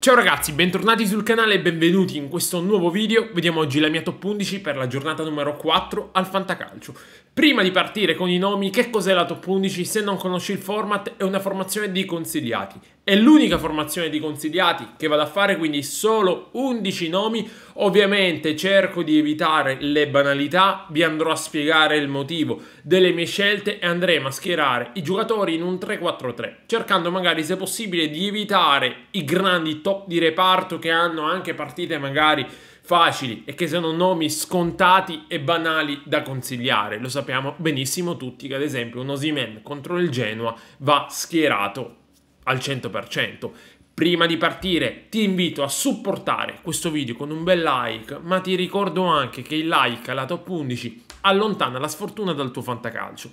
Ciao ragazzi, bentornati sul canale e benvenuti in questo nuovo video. Vediamo oggi la mia top 11 per la giornata numero 4 al Fantacalcio. Prima di partire con i nomi, che cos'è la top 11? Se non conosci il format, è una formazione di consigliati. È l'unica formazione di consigliati che vado a fare, quindi solo 11 nomi. Ovviamente cerco di evitare le banalità, vi andrò a spiegare il motivo delle mie scelte e andremo a schierare i giocatori in un 3-4-3, cercando magari se possibile di evitare i grandi top top di reparto che hanno anche partite magari facili e che sono nomi scontati e banali da consigliare. Lo sappiamo benissimo tutti che ad esempio un Osimen contro il Genoa va schierato al 100%. Prima di partire ti invito a supportare questo video con un bel like, ma ti ricordo anche che il like alla top 11 allontana la sfortuna dal tuo fantacalcio.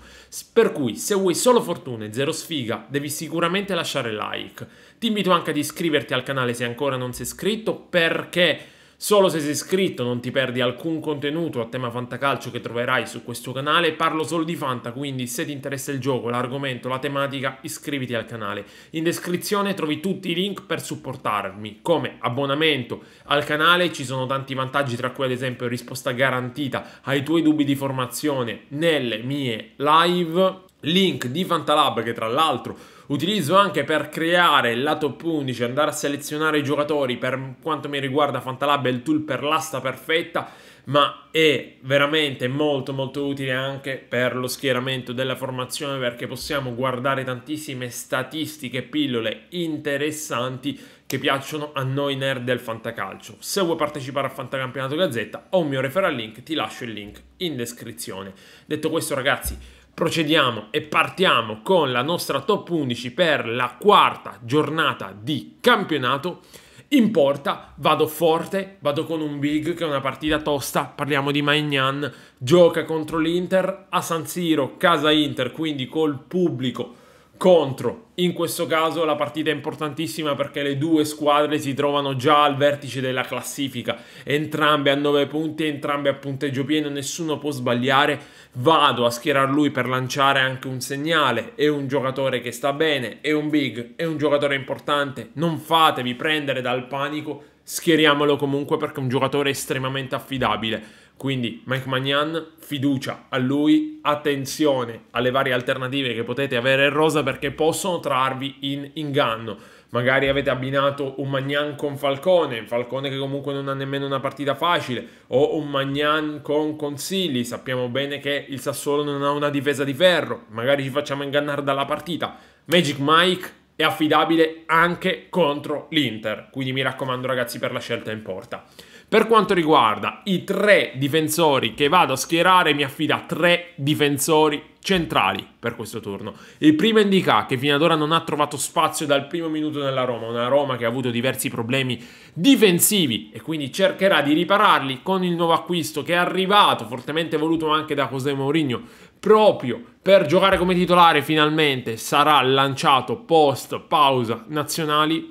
Per cui, se vuoi solo fortuna e zero sfiga, devi sicuramente lasciare like. Ti invito anche ad iscriverti al canale se ancora non sei iscritto, perché Solo se sei iscritto non ti perdi alcun contenuto a tema fantacalcio che troverai su questo canale, parlo solo di Fanta, quindi se ti interessa il gioco, l'argomento, la tematica, iscriviti al canale. In descrizione trovi tutti i link per supportarmi, come abbonamento al canale, ci sono tanti vantaggi tra cui ad esempio risposta garantita ai tuoi dubbi di formazione nelle mie live, link di Fantalab che tra l'altro utilizzo anche per creare la top 11, andare a selezionare i giocatori, per quanto mi riguarda Fantalab è il tool per l'asta perfetta, ma è veramente molto molto utile anche per lo schieramento della formazione perché possiamo guardare tantissime statistiche pillole interessanti che piacciono a noi nerd del fantacalcio. Se vuoi partecipare a Fantacampionato Gazzetta ho un mio referral link, ti lascio il link in descrizione. Detto questo ragazzi, procediamo e partiamo con la nostra top 11 per la quarta giornata di campionato. In porta vado forte, vado con un big che è una partita tosta, parliamo di Maignan, gioca contro l'Inter a San Siro, casa Inter, quindi col pubblico contro. In questo caso la partita è importantissima perché le due squadre si trovano già al vertice della classifica, entrambe a 9 punti, entrambe a punteggio pieno, nessuno può sbagliare. Vado a schierare lui per lanciare anche un segnale, è un giocatore che sta bene, è un big, è un giocatore importante, non fatevi prendere dal panico schieriamolo comunque perché è un giocatore estremamente affidabile. Quindi Mike Magnan, fiducia a lui, attenzione alle varie alternative che potete avere in rosa perché possono trarvi in inganno. Magari avete abbinato un Magnan con Falcone, Falcone che comunque non ha nemmeno una partita facile, o un Magnan con Consigli, sappiamo bene che il Sassuolo non ha una difesa di ferro, magari ci facciamo ingannare dalla partita. Magic Mike è affidabile anche contro l'Inter, quindi mi raccomando ragazzi per la scelta in porta. Per quanto riguarda i tre difensori che vado a schierare, mi affida tre difensori centrali per questo turno. Il primo Indica, che fino ad ora non ha trovato spazio dal primo minuto nella Roma, una Roma che ha avuto diversi problemi difensivi e quindi cercherà di ripararli con il nuovo acquisto che è arrivato, fortemente voluto anche da José Mourinho, proprio per giocare come titolare finalmente sarà lanciato post pausa nazionali.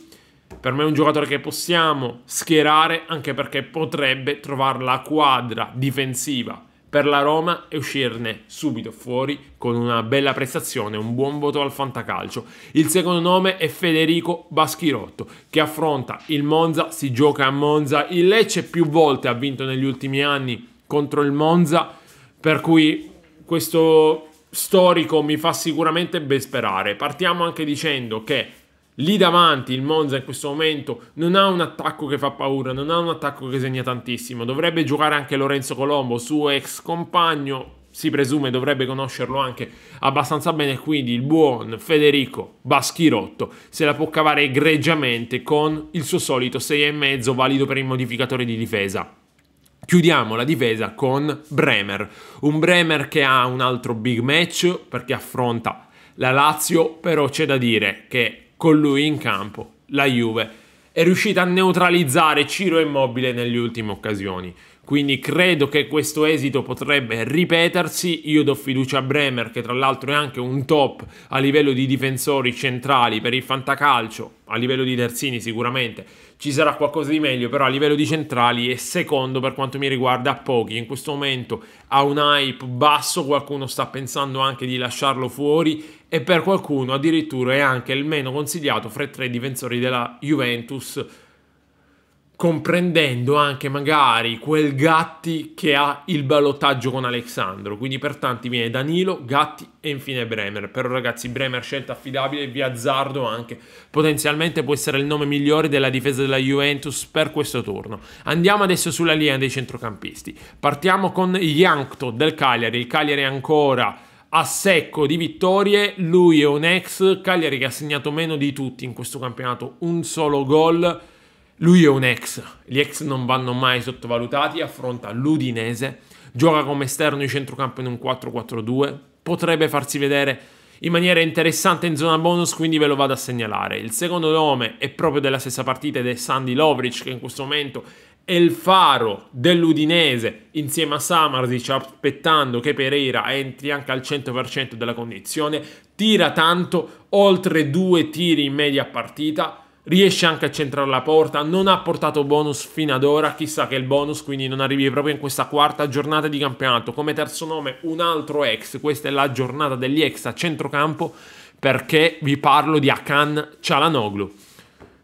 Per me è un giocatore che possiamo schierare anche perché potrebbe trovare la quadra difensiva per la Roma e uscirne subito fuori con una bella prestazione, un buon voto al fantacalcio. Il secondo nome è Federico Baschirotto che affronta il Monza, si gioca a Monza, il Lecce più volte ha vinto negli ultimi anni contro il Monza, per cui questo storico mi fa sicuramente ben sperare. Partiamo anche dicendo che lì davanti il Monza in questo momento non ha un attacco che fa paura, non ha un attacco che segna tantissimo. Dovrebbe giocare anche Lorenzo Colombo, suo ex compagno, si presume dovrebbe conoscerlo anche abbastanza bene, quindi il buon Federico Baschirotto se la può cavare egregiamente con il suo solito 6,5 valido per il modificatore di difesa. Chiudiamo la difesa con Bremer, un Bremer che ha un altro big match perché affronta la Lazio, però c'è da dire che con lui in campo la Juve è riuscita a neutralizzare Ciro Immobile nelle ultime occasioni. Quindi credo che questo esito potrebbe ripetersi. Io do fiducia a Bremer, che tra l'altro è anche un top a livello di difensori centrali per il fantacalcio, a livello di terzini sicuramente ci sarà qualcosa di meglio, però a livello di centrali è secondo per quanto mi riguarda a pochi. In questo momento ha un hype basso, qualcuno sta pensando anche di lasciarlo fuori e per qualcuno addirittura è anche il meno consigliato fra i tre difensori della Juventus comprendendo anche magari quel Gatti che ha il ballottaggio con Alessandro. Quindi per tanti viene Danilo, Gatti e infine Bremer. Però ragazzi, Bremer scelta affidabile, via azzardo anche. Potenzialmente può essere il nome migliore della difesa della Juventus per questo turno. Andiamo adesso sulla linea dei centrocampisti. Partiamo con Jankto del Cagliari. Il Cagliari è ancora a secco di vittorie, lui è un ex Cagliari che ha segnato meno di tutti in questo campionato, un solo gol lui è un ex, gli ex non vanno mai sottovalutati, affronta l'Udinese, gioca come esterno di centrocampo in un 4-4-2, potrebbe farsi vedere in maniera interessante in zona bonus, quindi ve lo vado a segnalare. Il secondo nome è proprio della stessa partita ed è Sandy Lovric, che in questo momento è il faro dell'Udinese, insieme a Samarzic, aspettando che Pereira entri anche al 100% della condizione, tira tanto, oltre due tiri in media partita, riesce anche a centrare la porta, non ha portato bonus fino ad ora, chissà che il bonus quindi non arrivi proprio in questa quarta giornata di campionato. Come terzo nome un altro ex, questa è la giornata degli ex a centrocampo perché vi parlo di Akan Cialanoglu.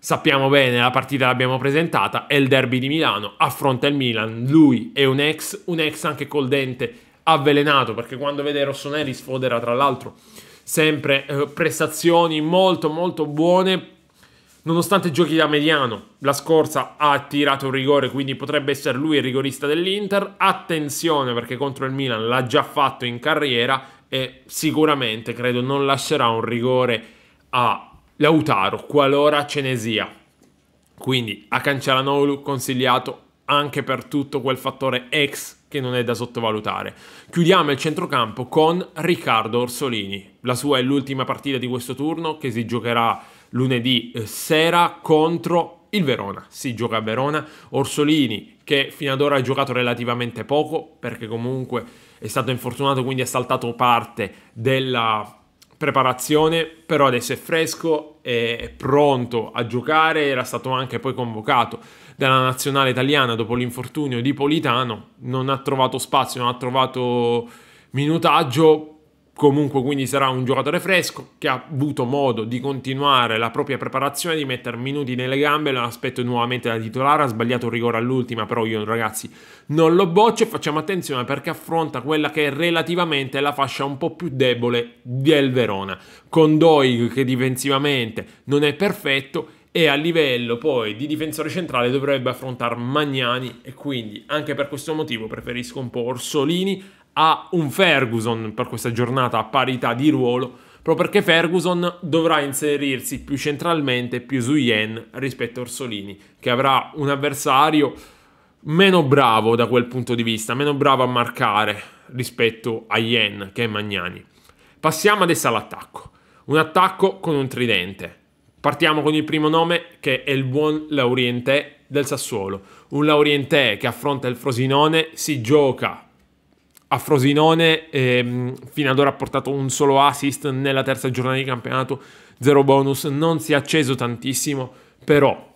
Sappiamo bene, la partita l'abbiamo presentata, è il derby di Milano, affronta il Milan, lui è un ex, un ex anche col dente avvelenato perché quando vede Rossoneri sfodera tra l'altro sempre eh, prestazioni molto molto buone nonostante giochi da mediano. La scorsa ha tirato un rigore, quindi potrebbe essere lui il rigorista dell'Inter. Attenzione perché contro il Milan l'ha già fatto in carriera e sicuramente credo non lascerà un rigore a Lautaro qualora ce ne sia. Quindi a Cancialanoglu consigliato anche per tutto quel fattore ex che non è da sottovalutare. Chiudiamo il centrocampo con Riccardo Orsolini. La sua è l'ultima partita di questo turno che si giocherà lunedì eh, sera contro il Verona. Si gioca a Verona. Orsolini, che fino ad ora ha giocato relativamente poco, perché comunque è stato infortunato, quindi ha saltato parte della preparazione, però adesso è fresco, è pronto a giocare, era stato anche poi convocato dalla nazionale italiana dopo l'infortunio di Politano, non ha trovato spazio, non ha trovato minutaggio, Comunque quindi sarà un giocatore fresco che ha avuto modo di continuare la propria preparazione, di mettere minuti nelle gambe, lo aspetto nuovamente da titolare, ha sbagliato un rigore all'ultima, però io ragazzi non lo boccio e facciamo attenzione perché affronta quella che è relativamente la fascia un po' più debole del Verona, con Doig che difensivamente non è perfetto e a livello poi di difensore centrale dovrebbe affrontare Magnani e quindi anche per questo motivo preferisco un po' Orsolini a un Ferguson per questa giornata a parità di ruolo, proprio perché Ferguson dovrà inserirsi più centralmente, più su Yen rispetto a Orsolini, che avrà un avversario meno bravo da quel punto di vista, meno bravo a marcare rispetto a Yen che è Magnani. Passiamo adesso all'attacco. Un attacco con un tridente. Partiamo con il primo nome che è il buon Laurientè del Sassuolo. Un Laurientè che affronta il Frosinone si gioca a Frosinone ehm, fino ad ora ha portato un solo assist nella terza giornata di campionato, zero bonus, non si è acceso tantissimo, però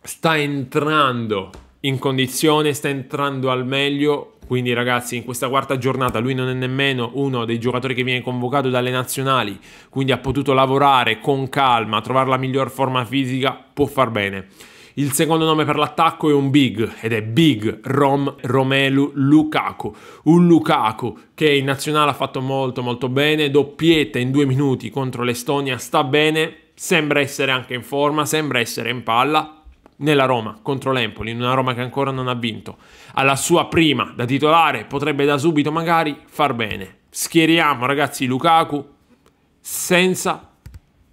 sta entrando in condizione, sta entrando al meglio, quindi ragazzi in questa quarta giornata lui non è nemmeno uno dei giocatori che viene convocato dalle nazionali, quindi ha potuto lavorare con calma, trovare la miglior forma fisica, può far bene. Il secondo nome per l'attacco è un big ed è Big Rom Romelu Lukaku. Un Lukaku che in nazionale ha fatto molto molto bene, doppietta in due minuti contro l'Estonia, sta bene, sembra essere anche in forma, sembra essere in palla, nella Roma contro l'Empoli, in una Roma che ancora non ha vinto, alla sua prima da titolare potrebbe da subito magari far bene. Schieriamo ragazzi Lukaku senza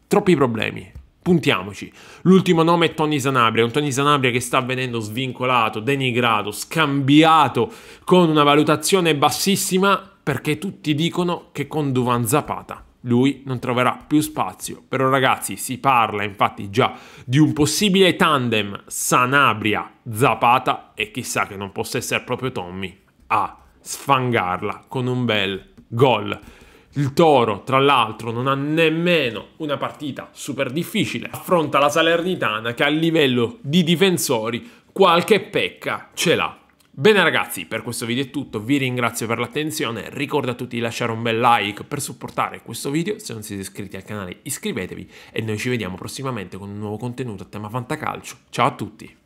troppi problemi. Puntiamoci. L'ultimo nome è Tony Sanabria, un Tony Sanabria che sta venendo svincolato, denigrato, scambiato con una valutazione bassissima perché tutti dicono che con Duvan Zapata lui non troverà più spazio. Però ragazzi, si parla infatti già di un possibile tandem Sanabria-Zapata e chissà che non possa essere proprio Tommy a sfangarla con un bel gol. Il Toro, tra l'altro, non ha nemmeno una partita super difficile. Affronta la Salernitana che a livello di difensori qualche pecca ce l'ha. Bene ragazzi, per questo video è tutto, vi ringrazio per l'attenzione, ricordo a tutti di lasciare un bel like per supportare questo video, se non siete iscritti al canale iscrivetevi e noi ci vediamo prossimamente con un nuovo contenuto a tema fantacalcio. Ciao a tutti!